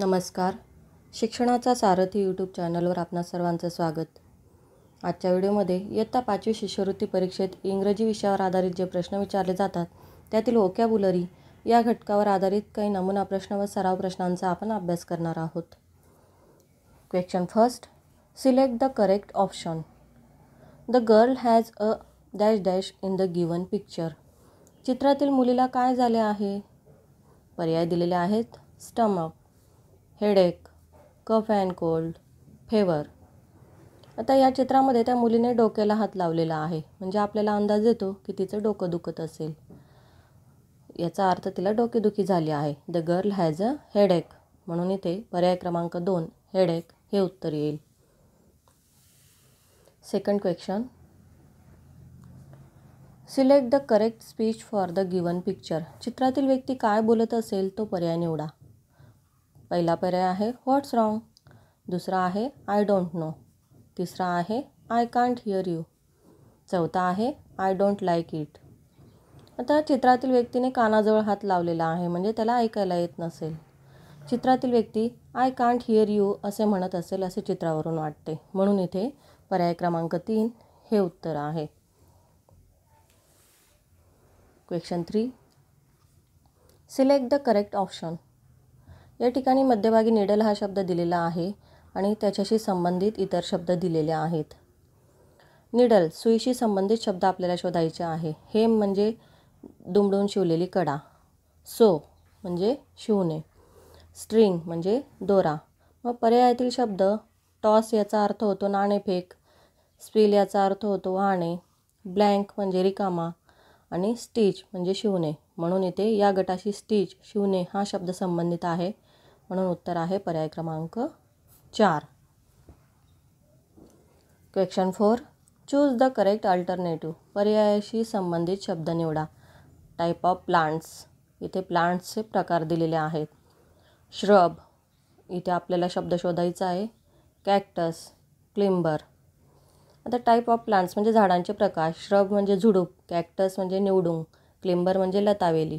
नमस्कार शिक्षणाचा सारथी यूट्यूब चॅनलवर आपणा सर्वांचं स्वागत आजच्या व्हिडिओमध्ये इयत्ता पाचवी शिष्यवृत्ती परीक्षेत इंग्रजी विषयावर आधारित जे प्रश्न विचारले जातात त्यातील बुलरी या घटकावर आधारित काही नमुना प्रश्न व सराव प्रश्नांचा आपण अभ्यास करणार आहोत question first select the correct option the girl has a dash dash in the given picture चित्रातील मुलीला काय झाले आहे पर्याय दिलेले आहेत stomachache headache cough and cold fever आता या चित्रामध्ये त्या मुलीने डोक्याला हात लावलेला आहे म्हणजे आपल्याला अंदाज येतो की तिचं डोकं दुखत असेल याचा अर्थ तिला डोकेदुखी झाली आहे the girl has a headache म्हणून इथे पर्याय क्रमांक दोन हेडेक हे उत्तर येईल second question select the correct speech for the given picture चित्रातील व्यक्ती काय बोलत असेल तो पर्याय निवडा पहिला पर्याय आहे व्हॉट्स रॉंग दुसरा आहे आय डोंट नो तिसरा आहे आय कांट हिअर यू चौथा आहे आय डोंट लाईक इट आता चित्रातील व्यक्तीने कानाजवळ हात लावलेला आहे म्हणजे त्याला ऐकायला येत नसेल चित्रातील व्यक्ती आय कांट हिअर यू असे म्हणत असेल असे चित्रावरून वाटते म्हणून इथे पर्याय क्रमांक तीन हे उत्तर आहे question three select the correct option या ठिकाणी मध्यभागी निडल हा शब्द दिलेला आहे आणि त्याच्याशी संबंधित इतर शब्द दिलेले आहेत निडल सुईशी संबंधित शब्द आपल्याला शोधायचे आहे हेम म्हणजे दुमडून शिवलेली कडा सो म्हणजे शिवणे स्ट्रिंग म्हणजे दोरा मग पर्यायातील शब्द टॉस याचा अर्थ होतो नाणेफेक स्पील याचा अर्थ होतो वाहणे ब्लँक म्हणजे रिकामा आणि स्टिच म्हणजे शिवणे म्हणून इथे या गटाशी स्टिच शिवणे हा शब्द संबंधित आहे म्हणून उत्तर आहे पर्याय क्रमांक चार question four choose the correct alternative पर्यायाशी संबंधित शब्द निवडा टाईप ऑफ प्लांट्स इथे प्लांट्सचे प्रकार दिलेले आहेत श्रब इथे आपल्याला शब्द शोधायचा आहे कॅक्टस क्लिंबर आता टाईप ऑफ प्लांट्स म्हणजे झाडांचे प्रकार श्रब म्हणजे झुडूप कॅक्टस म्हणजे निवडूंग क्लिंबर म्हणजे लतावेली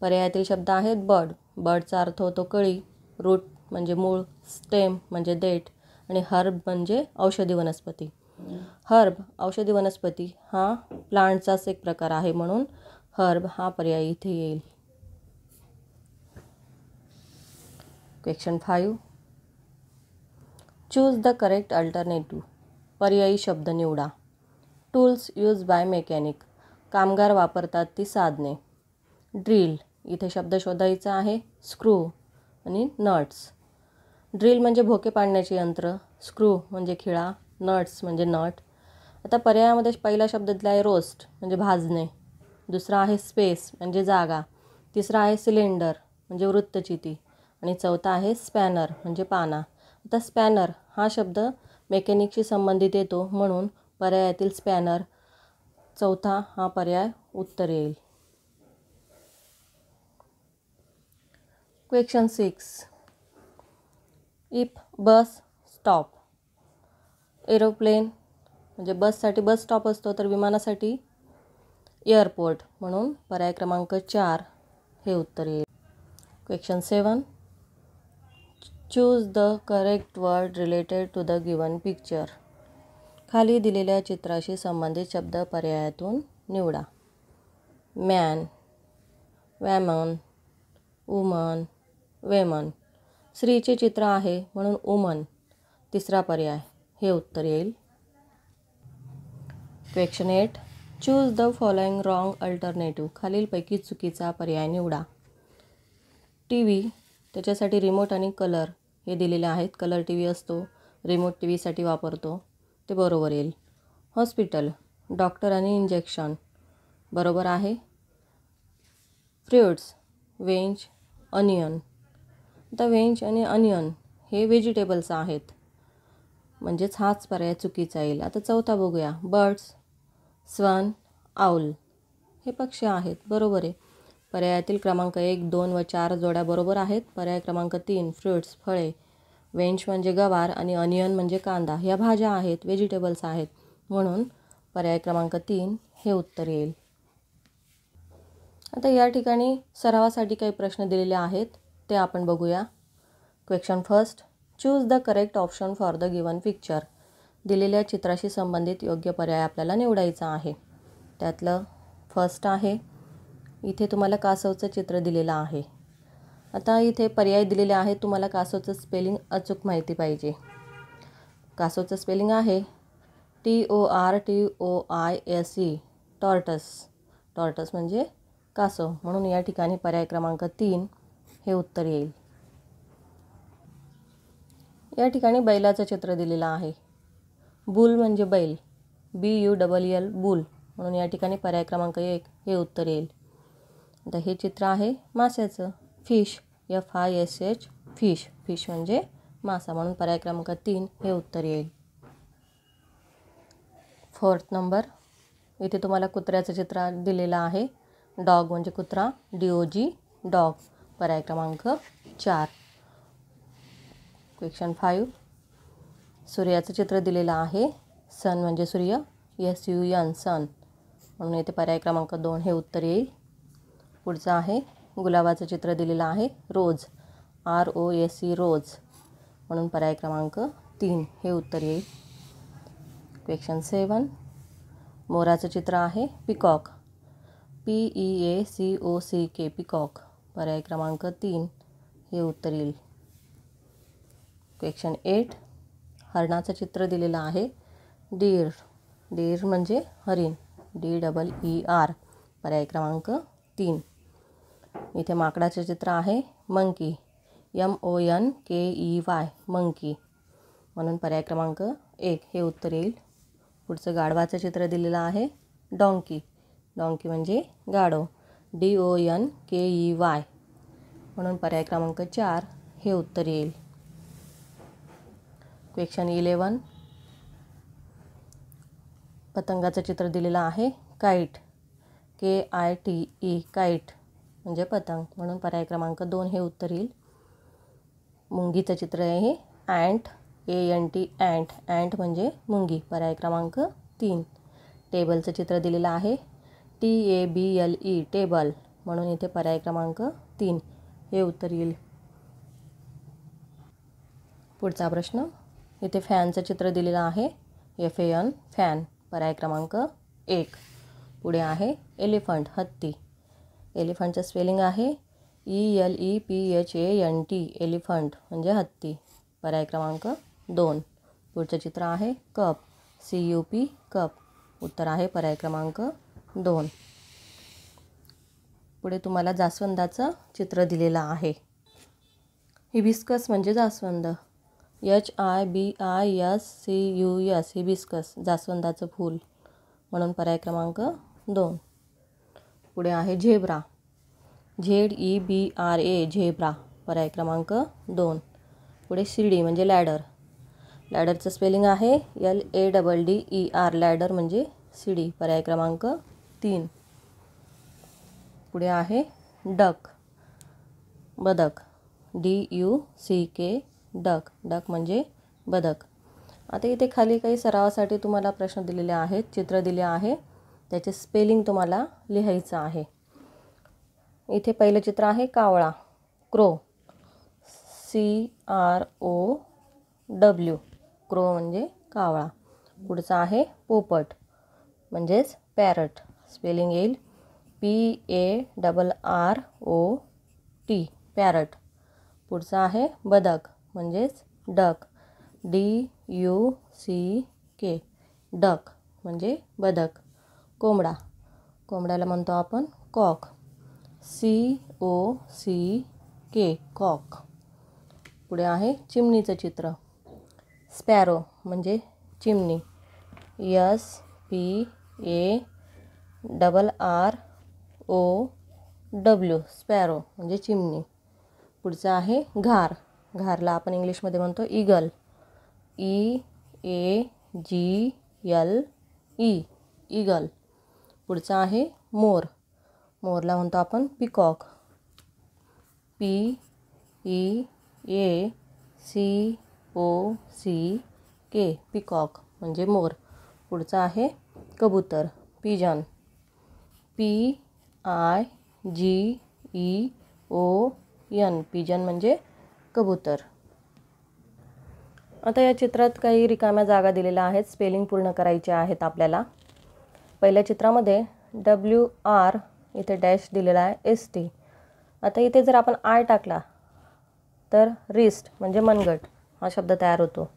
पर्यायातील शब्द आहेत बर्ड बर्डचा अर्थ होतो कळी रूट म्हणजे मूळ स्टेम म्हणजे देठ आणि हर्ब म्हणजे औषधी वनस्पती हर्ब औषधी वनस्पती हा प्लांटचाच एक प्रकार आहे म्हणून हर्ब हा पर्याय इथे येईल question five choose the correct alternative पर्यायी शब्द निवडा टूल्स यूज बाय मेकॅनिक कामगार वापरतात ती साधने ड्रिल इथे शब्द शोधायचा आहे स्क्रू आणि नट्स ड्रिल म्हणजे भोके पाडण्याचे यंत्र स्क्रू म्हणजे खिळा नट्स म्हणजे नट आता पर्यायामध्ये पहिला शब्द आहे रोस्ट म्हणजे भाजणे दुसरा आहे स्पेस म्हणजे जागा तिसरा आहे सिलेंडर म्हणजे वृत्तचिती आणि चौथा आहे स्पॅनर म्हणजे पाना आता स्पॅनर हा शब्द मेकॅनिकशी संबंधित येतो म्हणून पर्यायातील स्पॅनर चौथा हा पर्याय उत्तर येईल question six if bus, stop, aeroplane म्हणजे बससाठी बस स्टॉप असतो तर विमानासाठी एअरपोर्ट म्हणून पर्याय क्रमांक चार हे उत्तर येईल question seven choose the correct word related to the given picture खाली दिलेल्या चित्राशी संबंधित शब्द पर्यायातून निवडा मॅन वॅमन वुमन वेमन स्त्रीचे चित्र आहे म्हणून उमन तिसरा पर्याय हे उत्तर येईल question eight choose the following wrong alternative खालीलपैकी चुकीचा पर्याय निवडा टी व्ही त्याच्यासाठी रिमोट आणि कलर हे दिलेले आहेत कलर टी व्ही असतो रिमोट टी व्हीसाठी वापरतो ते बरोबर येईल हॉस्पिटल डॉक्टर आणि इंजेक्शन बरोबर आहे फ्रुट्स वेंज अनियन आता व्हेंज आणि अनियन हे व्हेजिटेबल्स आहेत म्हणजेच हाच पर्याय चुकीचा येईल आता चौथा बघूया बर्ड्स स्वन आऊल हे पक्षी आहेत बरोबर आहे पर्यायातील क्रमांक एक दोन व चार जोड्या बरोबर आहेत पर्याय क्रमांक तीन फ्रुट्स फळे वेंच म्हणजे गवार आणि अनियन म्हणजे कांदा ह्या भाज्या आहेत व्हेजिटेबल्स आहेत म्हणून पर्याय क्रमांक तीन हे उत्तर येईल आता या ठिकाणी सरावासाठी काही प्रश्न दिलेले आहेत ते आपण बघूया question first choose the correct option for the given picture दिलेल्या चित्राशी संबंधित योग्य पर्याय आपल्याला निवडायचा आहे त्यातलं फर्स्ट आहे इथे तुम्हाला कासवचं चित्र दिलेलं आहे आता इथे पर्याय दिलेले आहेत तुम्हाला कासवचं स्पेलिंग अचूक माहिती पाहिजे कासवचं स्पेलिंग आहे T O R T O I S E tortoise tortoise म्हणजे कासव म्हणून या ठिकाणी पर्याय क्रमांक तीन हे उत्तर येईल या ठिकाणी बैलाचं चित्र दिलेलं आहे बुल म्हणजे बैल B U double L bull म्हणून या ठिकाणी पर्याय क्रमांक एक हे उत्तर येईल आता हे चित्र आहे माशाचं fish F I S H fish fish म्हणजे मासा म्हणून पर्याय क्रमांक तीन हे उत्तर येईल फोर्थ नंबर इथे तुम्हाला कुत्र्याचं चित्र दिलेलं आहे डॉग म्हणजे कुत्रा डी ओ जी डॉग पर्याय क्रमांक चार क्वेश्चन फाईव्ह सूर्याचं चित्र दिलेलं आहे सन म्हणजे सूर्य यस यू यन सन म्हणून येथे पर्याय क्रमांक दोन हे उत्तर येईल पुढचं आहे गुलाबाचं चित्र दिलेलं आहे rose R O S E rose म्हणून पर्याय क्रमांक तीन हे उत्तर येईल क्वेश्चन सेवन मोराचं चित्र आहे peacock P E A C O C K peacock पर्याय क्रमांक तीन हे उत्तर येईल क्वेश्चन एट हरणाचं चित्र दिलेलं आहे डीर डीर म्हणजे हरिण डी डबल ई आर पर्याय क्रमांक तीन इथे माकडाचं चित्र आहे monkey M O N K E Y monkey म्हणून पर्याय क्रमांक एक हे उत्तर येईल पुढचं गाढवाचं चित्र दिलेलं आहे डॉंकी डॉंकी म्हणजे गाढव D O N K E Y म्हणून पर्याय क्रमांक चार हे उत्तर येईल क्वेश्चन इलेवन पतंगाचं चित्र दिलेलं आहे kite K I T E kite म्हणजे पतंग म्हणून पर्याय क्रमांक दोन हे उत्तर येईल मुंगीचं चित्र आहे ant A N T ant ant म्हणजे मुंगी पर्याय क्रमांक तीन टेबलचं चित्र दिलेलं आहे T A B L E table म्हणून इथे पर्याय क्रमांक तीन हे उत्तर येईल पुढचा प्रश्न इथे फॅनचं चित्र दिलेलं आहे एफ ए एन फॅन पर्याय क्रमांक एक पुढे आहे एलिफंट हत्ती एलिफंटचं स्पेलिंग आहे E L E P H A N T elephant म्हणजे हत्ती पर्याय क्रमांक दोन पुढचं चित्र आहे cup C U P cup उत्तर आहे पर्याय क्रमांक दोन पुढे तुम्हाला जास्वंदाचं चित्र दिलेलं आहे हिबिस्कस म्हणजे जास्वंद H I B I S C U S hibiscus जास्वंदाचं फूल म्हणून पर्याय क्रमांक दोन पुढे आहे zebra Z E B R A zebra पर्याय क्रमांक दोन पुढे शिडी म्हणजे लॅडर लॅडरचं स्पेलिंग आहे L A double D E R ladder म्हणजे शिडी पर्याय क्रमांक तीन पुढे आहे डक बदक D U C K duck duck म्हणजे बदक आता इथे खाली काही सरावासाठी तुम्हाला प्रश्न दिलेले आहेत चित्र दिले आहे त्याचे स्पेलिंग तुम्हाला लिहायचं आहे इथे पहिलं चित्र आहे कावळा crow C R O W crow म्हणजे कावळा पुढचा आहे पोपट म्हणजेच पॅरट स्पेलिंग येईल P A double R O T parrot पुढचा आहे बदक म्हणजेच duck D U C K duck म्हणजे बदक कोंबडा कोंबड्याला म्हणतो आपण cock C O C K cock पुढे आहे चिमणीचं चित्र स्पॅरो म्हणजे चिमणी S P A double R O W sparrow म्हणजे चिमणी पुढचं आहे घार घारला आपण इंग्लिशमध्ये म्हणतो eagle E A G L E eagle पुढचं आहे मोर मोरला म्हणतो आपण peacock P E A C O C K peacock म्हणजे मोर पुढचं आहे कबूतर pigeon P I G E O N pigeon म्हणजे कबूतर आता या चित्रात काही रिकाम्या जागा दिलेल्या आहेत स्पेलिंग पूर्ण करायच्या आहेत आपल्याला पहिल्या चित्रामध्ये डब्ल्यू आर इथे डॅश दिलेला आहे एस टी आता इथे जर आपण आय टाकला तर रिस्ट म्हणजे मनगट हा शब्द तयार होतो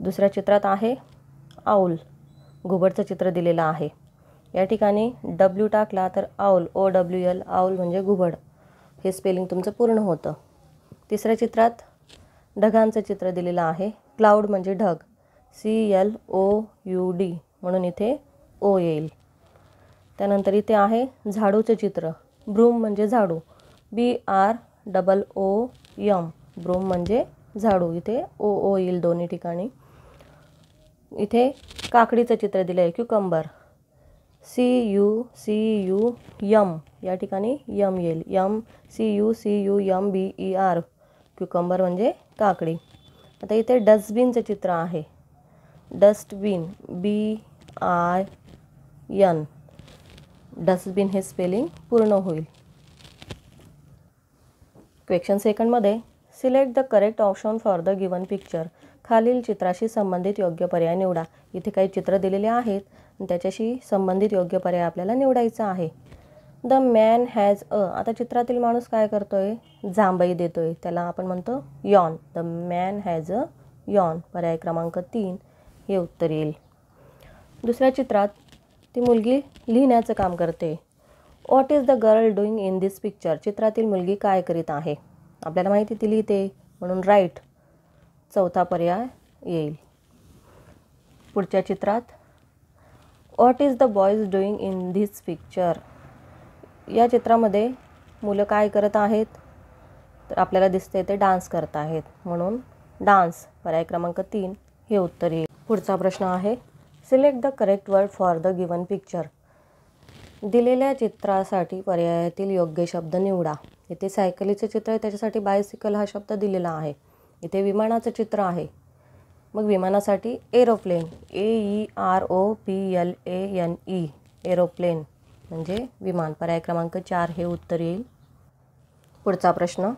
दुसऱ्या चित्रात आहे आऊल घुबडचं चित्र दिलेलं आहे या ठिकाणी डब्ल्यू टाकला तर owl O W L owl म्हणजे घुबड हे स्पेलिंग तुमचं पूर्ण होतं तिसऱ्या चित्रात ढगांचं चित्र दिलेलं आहे क्लाउड म्हणजे ढग C L O U D म्हणून इथे ओ येईल त्यानंतर इथे आहे झाडूचं चित्र ब्रूम म्हणजे झाडू B R double O M broom म्हणजे झाडू इथे ओ ओ येईल दोन्ही ठिकाणी इथे काकडीचं चित्र दिलं आहे cucumber C U C U M या ठिकाणी यम येईल M C U C U M B E R cucumber म्हणजे काकडी आता इथे डस्टबिनचं चित्र आहे dustbin B I N dustbin हे स्पेलिंग पूर्ण होईल क्वेश्चन सेकंडमध्ये select the correct option for the given picture खालील चित्राशी संबंधित योग्य पर्याय निवडा इथे काही चित्र दिलेले आहेत त्याच्याशी संबंधित योग्य पर्याय आपल्याला निवडायचा आहे द मॅन हॅज अ आता चित्रातील माणूस काय करतो आहे जांभई देतो आहे त्याला आपण म्हणतो yawn the man has a yawn पर्याय क्रमांक तीन हे उत्तर येईल दुसऱ्या चित्रात ती मुलगी लिहिण्याचं काम करते what is the girl doing in this picture चित्रातील मुलगी काय करीत आहे आपल्याला माहिती ती लिहिते म्हणून राईट चौथा पर्याय येईल पुढच्या चित्रात what is the boys doing in this picture या चित्रामध्ये मुलं काय करत आहेत तर आपल्याला दिसते ते डान्स करत आहेत म्हणून डान्स पर्याय क्रमांक तीन हे उत्तर येईल पुढचा प्रश्न आहे select the correct word for the given picture दिलेल्या चित्रासाठी पर्यायातील योग्य शब्द निवडा इथे सायकलीचे चित्र आहे त्याच्यासाठी बायसिकल हा शब्द दिलेला आहे इथे विमानाचं चित्र आहे मग विमानासाठी aeroplane A E R O P L A N E aeroplane म्हणजे विमान पर्याय क्रमांक चार हे उत्तर येईल पुढचा प्रश्न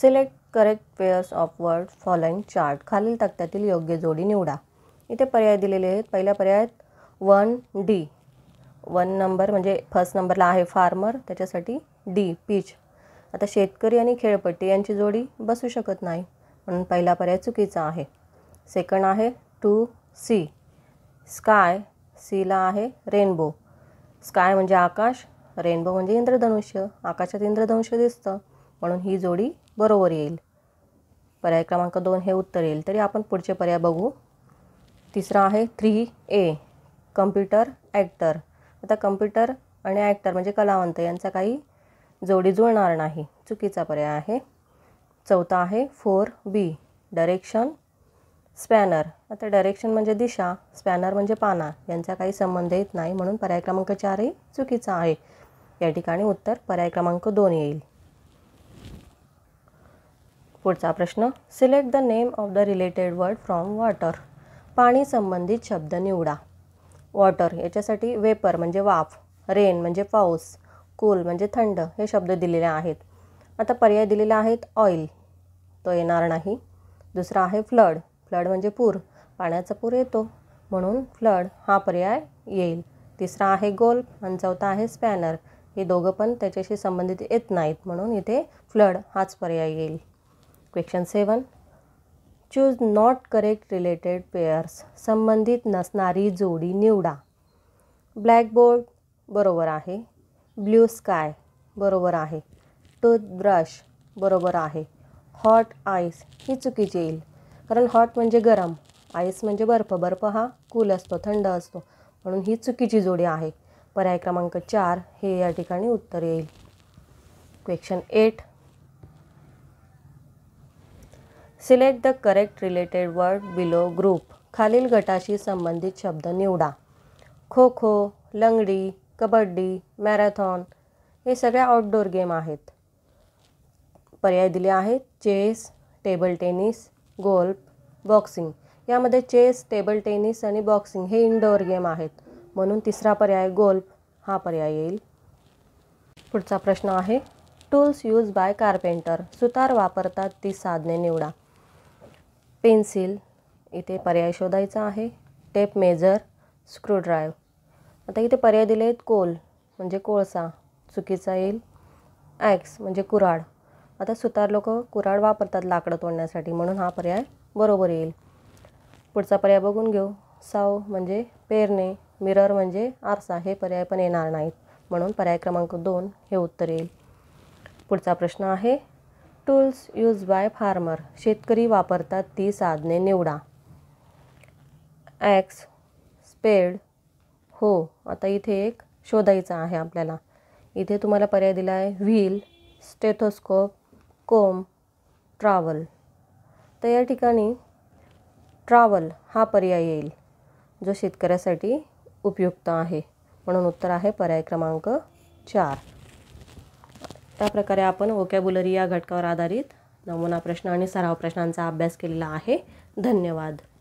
select correct pairs of word following chart खालील तक्त्यातील योग्य जोडी निवडा इथे पर्याय दिलेले आहेत पहिल्या पर्यायात वन डी वन नंबर म्हणजे फर्स्ट नंबरला आहे फार्मर त्याच्यासाठी डी पीच आता शेतकरी आणि खेळपट्टी यांची जोडी बसू शकत नाही म्हणून पहिला पर्याय चुकीचा आहे सेकंड आहे टू सी स्काय सीला आहे रेनबो स्काय म्हणजे आकाश रेनबो म्हणजे इंद्रधनुष्य आकाशात इंद्रधनुष्य दिसतं म्हणून ही जोडी बरोबर येईल पर्याय क्रमांक दोन हे उत्तर येईल तरी आपण पुढचे पर्याय बघू तिसरा आहे थ्री ए कम्प्युटर ॲक्टर आता कम्प्युटर आणि ॲक्टर म्हणजे कलावंत यांचा काही जोडी जुळणार नाही चुकीचा पर्याय आहे चौथा आहे फोर बी डायरेक्शन स्पॅनर आता डायरेक्शन म्हणजे दिशा स्पॅनर म्हणजे पाना यांचा काही संबंध येत नाही म्हणून पर्याय क्रमांक चारही चुकीचा आहे या ठिकाणी उत्तर पर्याय क्रमांक दोन येईल पुढचा प्रश्न select the name of the related word from water पाणी संबंधित शब्द निवडा वॉटर याच्यासाठी वेपर म्हणजे वाफ रेन म्हणजे पाऊस कूल म्हणजे थंड हे शब्द दिलेले आहेत आता पर्याय दिलेले आहेत ऑइल तो येणार नाही दुसरा आहे फ्लड फ्लड म्हणजे पूर पाण्याचा पूर येतो म्हणून फ्लड हा पर्याय येईल तिसरा आहे गोल आणि चौथा आहे स्पॅनर हे दोघं पण त्याच्याशी संबंधित येत नाहीत म्हणून इथे फ्लड हाच पर्याय येईल question seven choose not correct related pairs संबंधित नसणारी जोडी निवडा ब्लॅकबोर्ड बरोबर आहे ब्ल्यू स्काय बरोबर आहे टूथब्रश बरोबर आहे हॉट आईस ही चुकीची येईल कारण हॉट म्हणजे गरम आईस म्हणजे बर्फ बर्फ हा कूल असतो थंड असतो म्हणून ही चुकीची जोडी आहे पर्याय क्रमांक चार हे या ठिकाणी उत्तर येईल question eight select the correct related word below group खालील गटाशी संबंधित शब्द निवडा खो खो लंगडी कबड्डी मॅरेथॉन हे सगळ्या आउटडोअर गेम आहेत पर्याय दिले आहेत chess table tennis golf boxing यामध्ये चेस टेबल टेनिस आणि बॉक्सिंग हे इनडोअर गेम आहेत म्हणून तिसरा पर्याय गोल्फ हा पर्याय येईल पुढचा प्रश्न आहे टूल्स यूज बाय कार्पेंटर सुतार वापरतात ती साधने निवडा पेन्सिल इथे पर्याय शोधायचा आहे टेप मेजर स्क्रूड्राईव्ह आता इथे पर्याय दिले आहेत कोल म्हणजे कोळसा चुकीचा येईल ॲक्स म्हणजे कुराड आता सुतार लोक कुराड वापरतात लाकडं तोडण्यासाठी म्हणून हा पर्याय बरोबर येईल पुढचा पर्याय बघून घेऊ साव म्हणजे पेरणे मिरर म्हणजे आरसा हे पर्याय पण येणार नाहीत म्हणून पर्याय क्रमांक दोन हे उत्तर येईल पुढचा प्रश्न आहे टूल्स यूज बाय फार्मर शेतकरी वापरतात ती साधने निवडा ॲक्स स्पेड हो आता इथे एक शोधायचा आहे आपल्याला इथे तुम्हाला पर्याय दिला आहे व्हील स्टेथोस्कोप कोम ट्रावल तर या ठिकाणी ट्रावल हा पर्याय येईल जो शेतकऱ्यासाठी उपयुक्त आहे म्हणून उत्तर आहे पर्याय क्रमांक चार त्याप्रकारे आपण वोकॅब्युलरी या घटकावर आधारित नमुना प्रश्न आणि सराव प्रश्नांचा अभ्यास केलेला आहे धन्यवाद